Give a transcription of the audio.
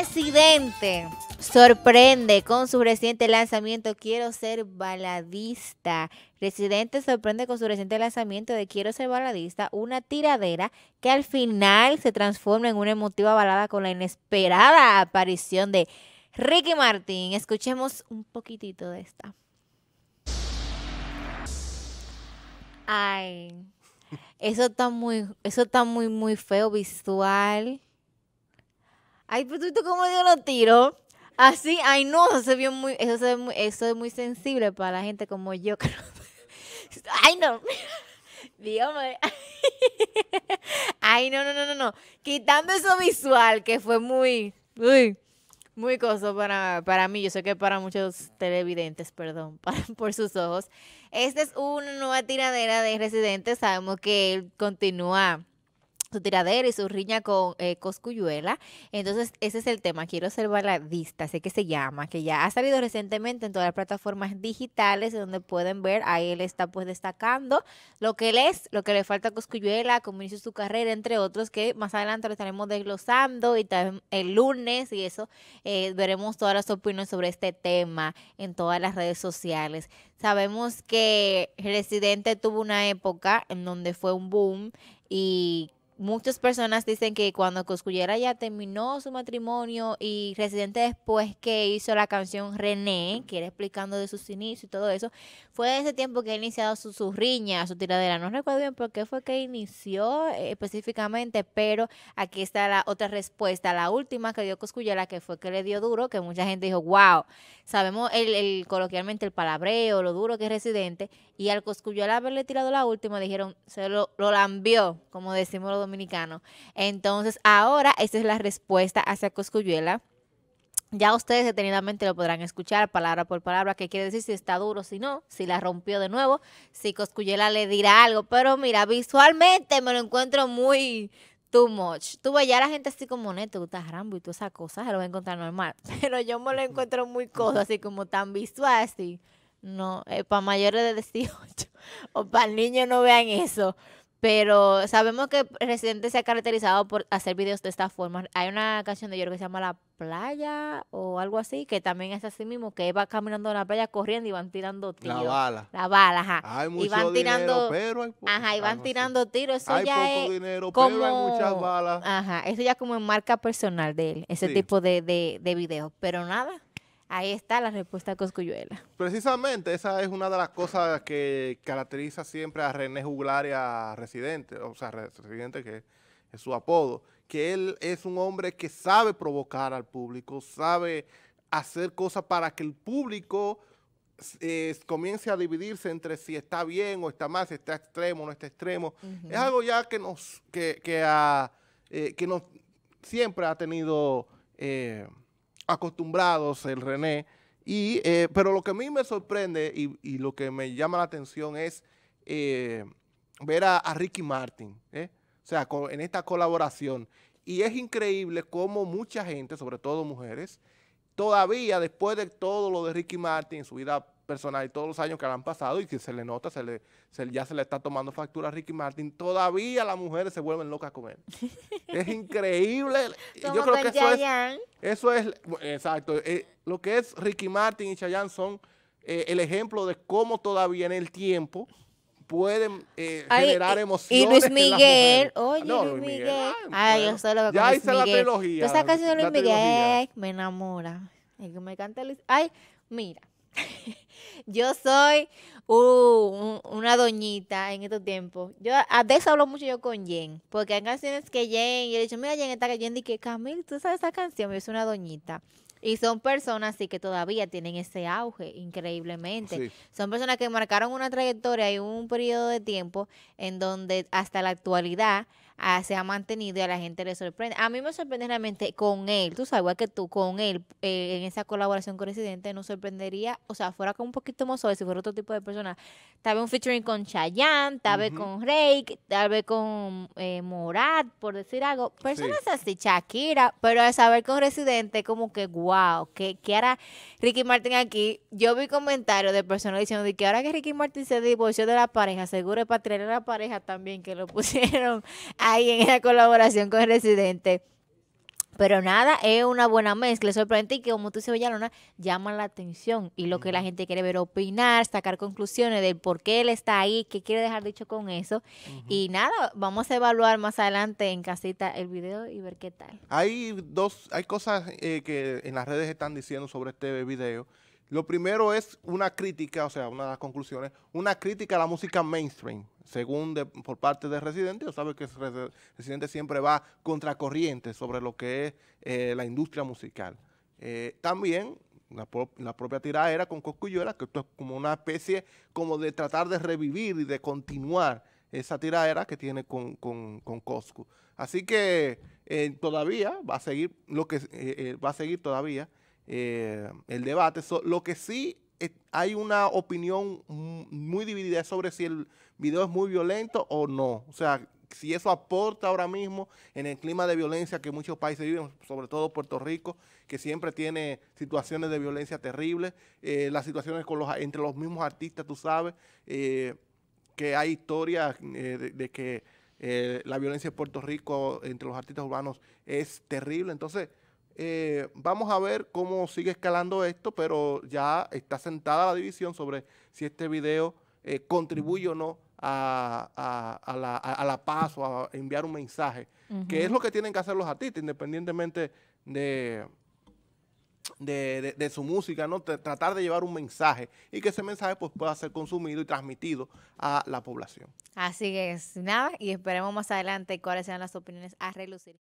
Residente sorprende con su reciente lanzamiento Quiero ser baladista. Residente sorprende con su reciente lanzamiento de Quiero ser baladista, una tiradera que al final se transforma en una emotiva balada con la inesperada aparición de Ricky Martín. Escuchemos un poquitito de esta. Ay, eso está muy, eso está muy, muy feo visual Ay, pero tú, como cómo lo lo Así, ay no, eso se vio muy, eso se muy, eso es muy sensible para la gente como yo. ay no. Dígame. Ay, no, no, no, no, no. Quitando eso visual que fue muy, muy, muy coso para, mí. Yo sé que para muchos televidentes, perdón, por sus ojos. Esta es una nueva tiradera de residentes. Sabemos que él continúa su tiradera y su riña con eh, Coscuyuela. Entonces, ese es el tema. Quiero ser baladista, sé que se llama, que ya ha salido recientemente en todas las plataformas digitales donde pueden ver. Ahí él está pues destacando lo que él es, lo que le falta a Coscuyuela, cómo inició su carrera, entre otros, que más adelante lo estaremos desglosando y también el lunes y eso eh, veremos todas las opiniones sobre este tema en todas las redes sociales. Sabemos que Residente tuvo una época en donde fue un boom y muchas personas dicen que cuando Coscullera ya terminó su matrimonio y Residente después que hizo la canción René, que era explicando de sus inicios y todo eso, fue en ese tiempo que ha iniciado su, riña, su tiradera. No recuerdo bien por qué fue que inició eh, específicamente, pero aquí está la otra respuesta, la última que dio Coscullera, que fue que le dio duro, que mucha gente dijo, wow, sabemos el, coloquialmente el palabreo, lo duro que es Residente, y al Coscullera haberle tirado la última, dijeron, se lo, lo lambió, como decimos los dominicano. Entonces, ahora esa es la respuesta hacia Coscuyuela. Ya ustedes detenidamente lo podrán escuchar palabra por palabra, qué quiere decir si está duro, si no, si la rompió de nuevo, si Coscuyela le dirá algo. Pero mira, visualmente me lo encuentro muy too much. Tú ves ya la gente así como neto, tú rambo y todas esas cosas, se lo voy a encontrar normal. Pero yo me lo encuentro muy cosa, así como tan visual, así. No, eh, para mayores de 18 o para niños no vean eso. Pero sabemos que Residente se ha caracterizado por hacer videos de esta forma. Hay una canción de yo creo que se llama La Playa o algo así, que también es así mismo, que va caminando en la playa corriendo y van tirando tiros. La bala. La bala, ajá. y van tirando, pero Ajá, y van tirando tiros. Eso ya es dinero, como, pero hay muchas balas. Ajá, eso ya como en marca personal de él, ese tipo de, de, de videos. Pero nada, Ahí está la respuesta Coscuyuela. Precisamente, esa es una de las cosas que caracteriza siempre a René Juglar Residente, o sea, Residente que es su apodo, que él es un hombre que sabe provocar al público, sabe hacer cosas para que el público eh, comience a dividirse entre si está bien o está mal, si está extremo o no está extremo. Es algo ya que nos, que, que, eh, nos siempre ha tenido... Eh, acostumbrados, el René. Y, eh, pero lo que a mí me sorprende y, lo que me llama la atención es eh, ver a, Ricky Martin, ¿eh? o sea, en esta colaboración. Y es increíble cómo mucha gente, sobre todo mujeres, todavía después de todo lo de Ricky Martin, su vida personal y todos los años que han pasado y que se le nota, se le, ya se le está tomando factura a Ricky Martin, todavía las mujeres se vuelven locas con él. es increíble. Yo creo que eso es, exacto, eh, lo que es Ricky Martin y Chayanne son eh, el ejemplo de cómo todavía en el tiempo pueden eh, generar emociones. Y Luis Miguel, oye, ah, Luis Miguel. Ay, Ya hice la trilogía. Luis Miguel me enamora. me canta Ay, mira. yo soy uh, una doñita en estos tiempos. Yo a veces hablo mucho yo con Jen, porque hay canciones que Jen, y le he mira Jen, está que Jen que Camil, tú sabes esa canción, yo soy una doñita. Y son personas sí que todavía tienen ese auge, increíblemente. Son personas que marcaron una trayectoria y un periodo de tiempo en donde hasta la actualidad ah, se ha mantenido y a la gente le sorprende. A mí me sorprende realmente con él, tú sabes, igual que tú, con él, eh, en esa colaboración con Residente, No sorprendería, o sea, fuera con un poquito más si fuera otro tipo de persona, tal vez un featuring con Chayanne, tal vez con Rake, tal vez con eh, Morat, por decir algo. Personas así, Shakira, pero al saber con Residente, como que, wow, ¿qué, ¿qué, hará Ricky Martin aquí? Yo vi comentarios de personas diciendo que ahora que Ricky Martin se divorció de la pareja, seguro es para traer a la pareja también, que lo pusieron ahí en esa colaboración con el Residente. Pero nada, es una buena mezcla. Sorprendente que, como tú dices, Villalona, llama la atención. Y lo que la gente quiere ver, opinar, sacar conclusiones de por qué él está ahí, qué quiere dejar dicho con eso. Y nada, vamos a evaluar más adelante en casita el video y ver qué tal. Hay dos, hay cosas eh, que en las redes están diciendo sobre este video. Lo primero es una crítica, o sea, una de las conclusiones, una crítica a la música mainstream según por parte de Residente, yo sabe que Residente siempre va contracorriente sobre lo que es eh, la industria musical. Eh, también la, propia tiradera con cosculluela que esto es como una especie como de tratar de revivir y de continuar esa tiradera que tiene con, con, Coscu. Así que eh, todavía va a seguir lo que va a seguir todavía el debate. lo que sí eh, hay una opinión mm, muy dividida sobre si el video es muy violento o no. O sea, si eso aporta ahora mismo en el clima de violencia que muchos países viven, sobre todo Puerto Rico, que siempre tiene situaciones de violencia terribles, eh, las situaciones con los, entre los mismos artistas, tú sabes, eh, que hay historias de, de, que la violencia en Puerto Rico entre los artistas urbanos es terrible. Entonces, eh, vamos a ver cómo sigue escalando esto, pero ya está sentada la división sobre si este video eh, contribuye o no a, la, paz o a enviar un mensaje, que es lo que tienen que hacer los artistas, independientemente de, su música, ¿no? tratar de llevar un mensaje y que ese mensaje pues, pueda ser consumido y transmitido a la población. Así es, nada, y esperemos más adelante cuáles sean las opiniones a relucir.